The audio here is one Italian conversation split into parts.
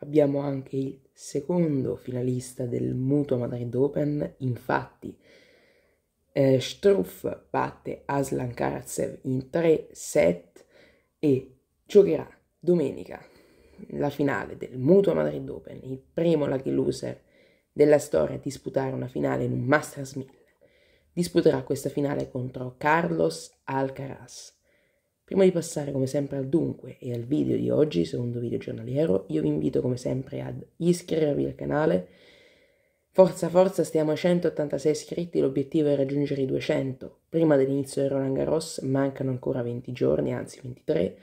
abbiamo anche il secondo finalista del Mutua Madrid Open, infatti eh, Struff batte Aslan Karatsev in tre set e giocherà domenica la finale del Mutua Madrid Open, il primo lucky loser della storia a disputare una finale in un Masters 1000. Disputerà questa finale contro Carlos Alcaraz. Prima di passare come sempre al dunque e al video di oggi, secondo video giornaliero, io vi invito come sempre ad iscrivervi al canale. Forza forza, stiamo a 186 iscritti, l'obiettivo è raggiungere i 200. Prima dell'inizio del Roland Garros mancano ancora 20 giorni, anzi 23.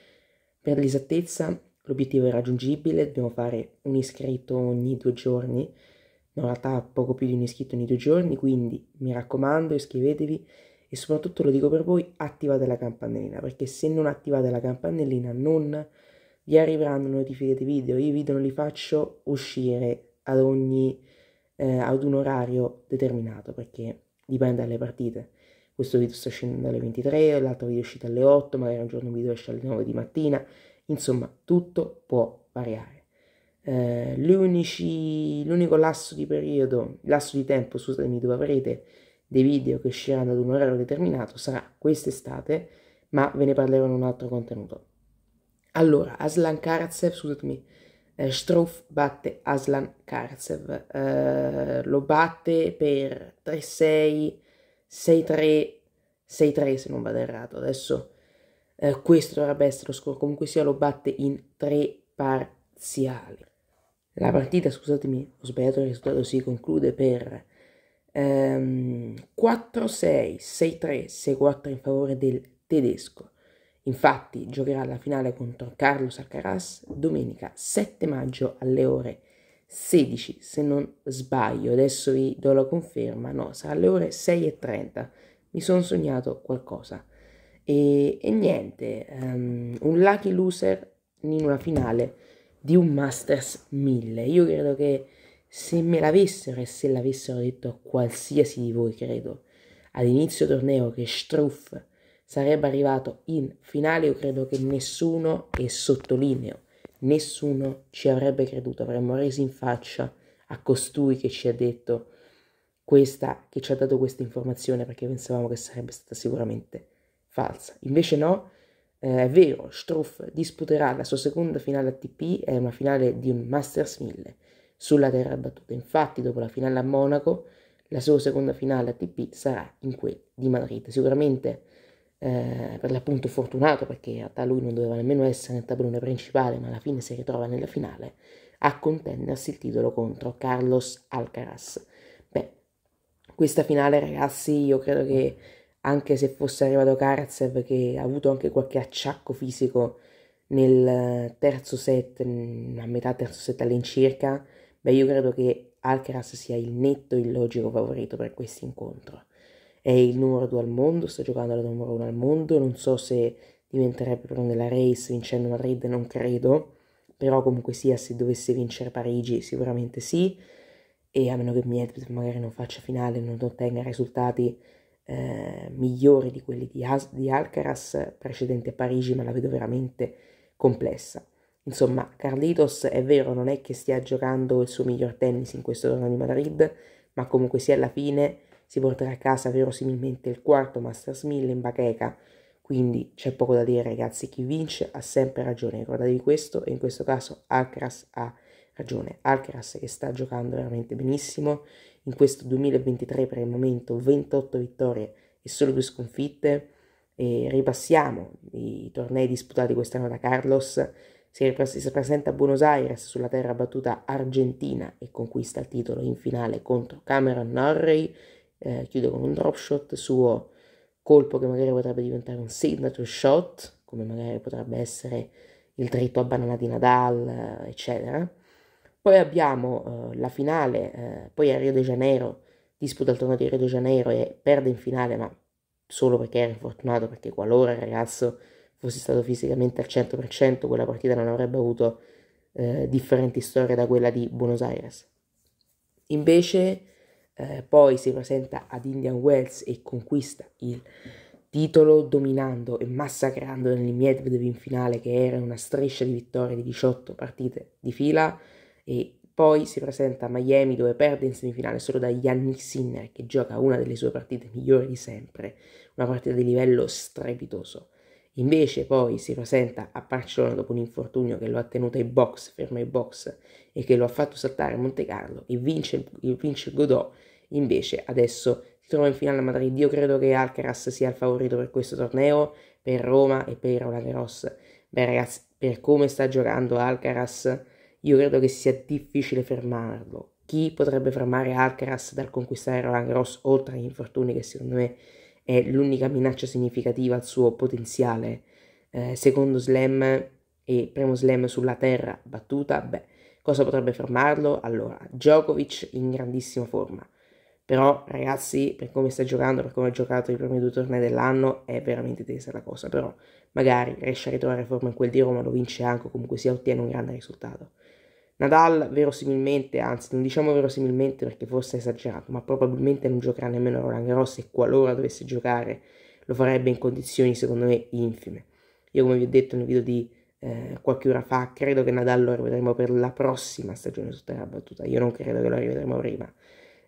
Per l'esattezza, l'obiettivo è raggiungibile, dobbiamo fare un iscritto ogni due giorni, in realtà poco più di un iscritto ogni due giorni, quindi mi raccomando iscrivetevi e soprattutto lo dico per voi, attivate la campanellina, perché se non attivate la campanellina non vi arriveranno notifiche di video, io i video non li faccio uscire ad ogni, eh, ad un orario determinato, perché dipende dalle partite. Questo video sta scendendo alle 23, l'altro video è uscito alle 8, magari un giorno un video esce alle 9 di mattina, insomma tutto può variare. Eh, l'unico lasso di periodo, lasso di tempo, scusatemi, dove avrete dei video che usciranno ad un orario determinato sarà quest'estate, ma ve ne parlerò in un altro contenuto. Allora, Aslan Karatsev, scusatemi, eh, Stroff batte Aslan Karatsev, eh, lo batte per 3-6, 6-3, 6-3 se non vado errato, adesso eh, questo dovrebbe essere lo score, comunque sia lo batte in 3 parziali. La partita, scusatemi, ho sbagliato il risultato, si conclude per ehm, 4-6, 6-3, 6-4 in favore del tedesco. Infatti giocherà la finale contro Carlos Alcaraz domenica 7 maggio alle ore 16 se non sbaglio, adesso vi do la conferma, no, sarà alle ore 6.30, mi sono sognato qualcosa. E, e niente, um, un lucky loser in una finale di un Masters 1000, io credo che se me l'avessero e se l'avessero detto a qualsiasi di voi, credo, all'inizio torneo che Struff sarebbe arrivato in finale, io credo che nessuno, e sottolineo, nessuno ci avrebbe creduto, avremmo reso in faccia a costui che ci ha detto questa, che ci ha dato questa informazione perché pensavamo che sarebbe stata sicuramente falsa. Invece no, eh, è vero, Struff disputerà la sua seconda finale ATP, è una finale di un Masters 1000 sulla terra battuta. Infatti, dopo la finale a Monaco, la sua seconda finale ATP sarà in quel di Madrid. Sicuramente eh, per l'appunto fortunato, perché in realtà lui non doveva nemmeno essere nel tabellone principale, ma alla fine si ritrova nella finale a contendersi il titolo contro Carlos Alcaraz. Beh, questa finale, ragazzi, io credo che anche se fosse arrivato Karatsev, che ha avuto anche qualche acciacco fisico nel terzo set, mm, a metà terzo set all'incirca, Beh, io credo che Alcaraz sia il netto il logico favorito per questo incontro. È il numero 2 al mondo, sta giocando al numero 1 al mondo, non so se diventerebbe però nella race vincendo Madrid, non credo, però comunque sia se dovesse vincere Parigi sicuramente sì, e a meno che Medvedev magari non faccia finale, non ottenga risultati eh, migliori di quelli di, As- di Alcaraz precedenti a Parigi, ma la vedo veramente complessa. Insomma, Carlitos è vero, non è che stia giocando il suo miglior tennis in questo torneo di Madrid, ma comunque sia alla fine si porterà a casa verosimilmente il quarto Masters 1000 in bacheca. Quindi c'è poco da dire, ragazzi. Chi vince ha sempre ragione. Ricordatevi questo, e in questo caso Alcaraz ha ragione. Alcaraz che sta giocando veramente benissimo. In questo 2023 per il momento 28 vittorie e solo due sconfitte. E ripassiamo i tornei disputati quest'anno da Carlos si, presenta a Buenos Aires sulla terra battuta argentina e conquista il titolo in finale contro Cameron Norrie, eh, chiude con un drop shot suo colpo che magari potrebbe diventare un signature shot, come magari potrebbe essere il dritto a banana di Nadal, eh, eccetera. Poi abbiamo eh, la finale, eh, poi a Rio de Janeiro, disputa il torneo di Rio de Janeiro e perde in finale, ma solo perché era infortunato, perché qualora il ragazzo fosse stato fisicamente al 100%, quella partita non avrebbe avuto eh, differenti storie da quella di Buenos Aires. Invece eh, poi si presenta ad Indian Wells e conquista il titolo dominando e massacrando il Medvedev in finale che era una striscia di vittorie di 18 partite di fila e poi si presenta a Miami dove perde in semifinale solo da Yannick Sinner che gioca una delle sue partite migliori di sempre, una partita di livello strepitoso. Invece poi si presenta a Barcellona dopo un infortunio che lo ha tenuto ai box, fermo ai box, e che lo ha fatto saltare a Monte Carlo e vince, vince Godot. Invece adesso si trova in finale a Madrid. Io credo che Alcaraz sia il favorito per questo torneo, per Roma e per Roland Garros. Beh ragazzi, per come sta giocando Alcaraz, io credo che sia difficile fermarlo. Chi potrebbe fermare Alcaraz dal conquistare Roland Garros, oltre agli infortuni che secondo me è l'unica minaccia significativa al suo potenziale. Eh, secondo Slam e primo Slam sulla terra battuta, beh, cosa potrebbe fermarlo? Allora, Djokovic in grandissima forma. Però, ragazzi, per come sta giocando, per come ha giocato i primi due tornei dell'anno, è veramente tesa la cosa. Però, magari riesce a ritrovare forma in quel di Roma, lo vince anche, comunque si ottiene un grande risultato. Nadal verosimilmente, anzi non diciamo verosimilmente perché forse è esagerato, ma probabilmente non giocherà nemmeno Roland Garros e qualora dovesse giocare lo farebbe in condizioni secondo me infime. Io come vi ho detto nel video di eh, qualche ora fa, credo che Nadal lo rivedremo per la prossima stagione su terra battuta, io non credo che lo rivedremo prima.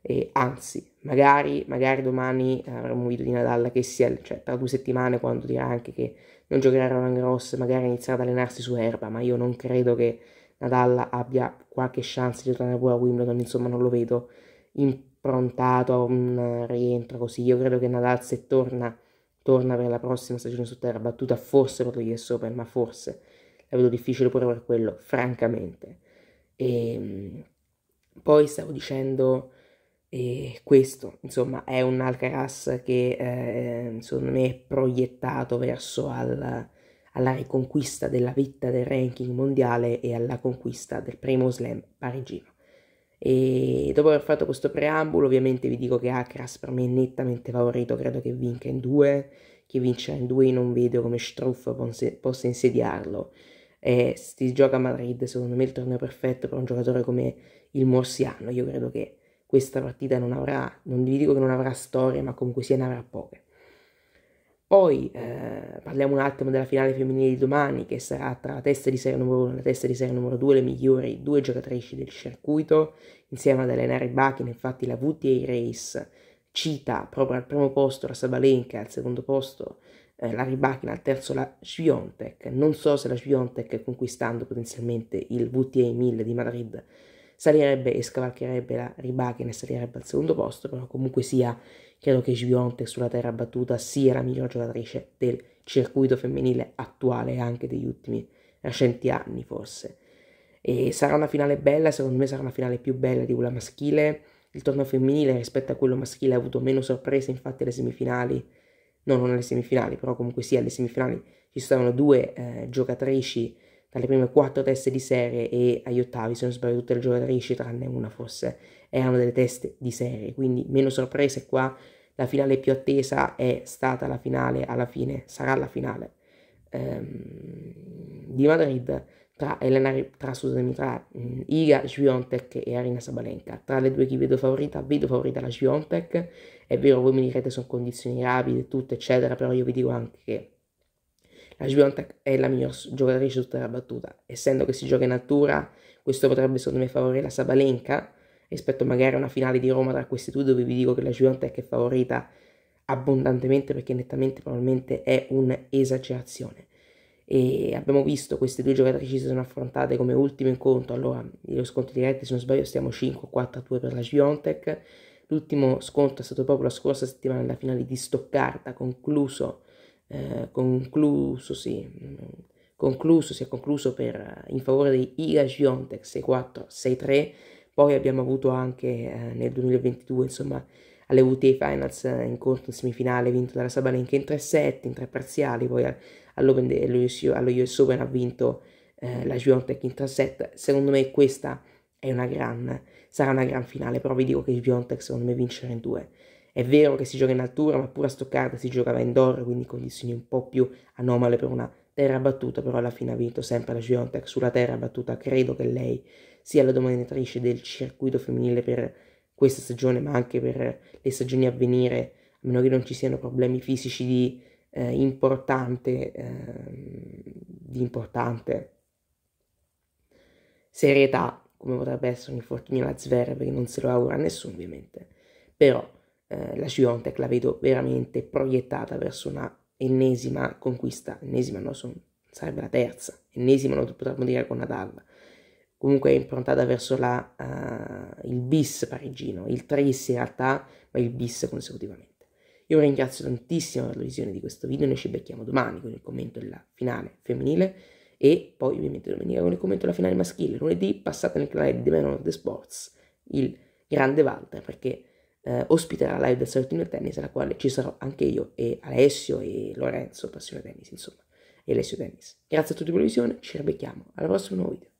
E anzi, magari, magari domani avremo un video di Nadal che sia, cioè tra due settimane quando dirà anche che non giocherà Roland Garros, magari inizierà ad allenarsi su erba, ma io non credo che Nadal abbia qualche chance di tornare pure a Wimbledon, insomma non lo vedo improntato a un rientro così. Io credo che Nadal se torna, torna per la prossima stagione su terra battuta, forse per gli Open, ma forse la vedo difficile pure per quello, francamente. E, ehm, poi stavo dicendo e eh, questo, insomma, è un Alcaraz che eh, secondo me è proiettato verso al alla riconquista della vetta del ranking mondiale e alla conquista del primo slam parigino. E dopo aver fatto questo preambolo, ovviamente vi dico che Akras per me è nettamente favorito, credo che vinca in due. Chi vincerà in due non vedo come Struff possa insediarlo. E si gioca a Madrid, secondo me il torneo perfetto per un giocatore come il Morsiano. Io credo che questa partita non avrà, non vi dico che non avrà storie, ma comunque sia ne avrà poche. Poi eh, parliamo un attimo della finale femminile di domani che sarà tra la testa di serie numero 1 e la testa di serie numero 2 le migliori due giocatrici del circuito insieme ad Elena Rybakina, infatti la VTA Race cita proprio al primo posto la Sabalenka, al secondo posto eh, la Rybakina, al terzo la Sviontek. Non so se la Sviontek conquistando potenzialmente il VTA 1000 di Madrid salirebbe e scavalcherebbe la Ribachen e salirebbe al secondo posto, però comunque sia, credo che Sviontek sulla terra battuta sia la miglior giocatrice del circuito femminile attuale, anche degli ultimi recenti anni forse. E sarà una finale bella, secondo me sarà una finale più bella di quella maschile. Il torneo femminile rispetto a quello maschile ha avuto meno sorprese, infatti alle semifinali, no non alle semifinali, però comunque sia, alle semifinali ci stavano due eh, giocatrici tra le prime quattro teste di serie e agli ottavi, se non sbaglio, tutte le giocatrici, tranne una forse, erano delle teste di serie, quindi meno sorprese qua. La finale più attesa è stata la finale, alla fine sarà la finale ehm, di Madrid tra, Elena, tra, scusami, tra mm, Iga Sviontek e Arina Sabalenka. Tra le due chi vedo favorita, vedo favorita la Sviontek. È vero, voi mi direte sono condizioni rapide, tutto eccetera, però io vi dico anche che la Sviontek è la miglior giocatrice di tutta la battuta, essendo che si gioca in altura, questo potrebbe secondo me favorire la Sabalenka rispetto magari a una finale di Roma tra queste due dove vi dico che la Sviontek è favorita abbondantemente perché nettamente probabilmente è un'esagerazione. E abbiamo visto queste due giocatrici si sono affrontate come ultimo incontro, allora lo scontro diretto se non sbaglio stiamo 5-4-2 per la Sviontek, l'ultimo scontro è stato proprio la scorsa settimana nella finale di Stoccarda, concluso eh, conclusosi, mm, concluso, si è concluso per, eh, in favore di Iga Giontek 6-4-6-3, poi abbiamo avuto anche eh, nel 2022, insomma, alle UT Finals eh, incontro in semifinale vinto dalla Sabalenka in 3 set, in 3 parziali, poi all'Open allo, US, allo US Open ha vinto eh, la Giontek in 3 set. Secondo me questa è una gran, sarà una gran finale, però vi dico che Giontek secondo me vincerà in 2. È vero che si gioca in altura, ma pure a Stoccarda si giocava indoor, quindi condizioni un po' più anomale per una terra battuta, però alla fine ha vinto sempre la Giontech sulla terra battuta. Credo che lei sia la dominatrice del circuito femminile per questa stagione, ma anche per le stagioni a venire, a meno che non ci siano problemi fisici di eh, importante, eh, di importante serietà, come potrebbe essere un infortunio alla Zverev, perché non se lo augura nessuno ovviamente. Però eh, la Sciontec la vedo veramente proiettata verso una ennesima conquista, ennesima no, son, sarebbe la terza, ennesima non potremmo dire con Nadal, comunque è improntata verso la, uh, il bis parigino, il 3 in realtà, ma il bis consecutivamente. Io vi ringrazio tantissimo per la visione di questo video, noi ci becchiamo domani con il commento della finale femminile e poi ovviamente domenica con il commento della finale maschile. Lunedì passate nel canale di The Man of the Sports, il grande Walter, perché eh, ospiterà la live del Salutino Tennis, alla quale ci sarò anche io e Alessio e Lorenzo, Passione Tennis, insomma, e Alessio Tennis. Grazie a tutti per la visione, ci ribecchiamo al prossimo nuovo video.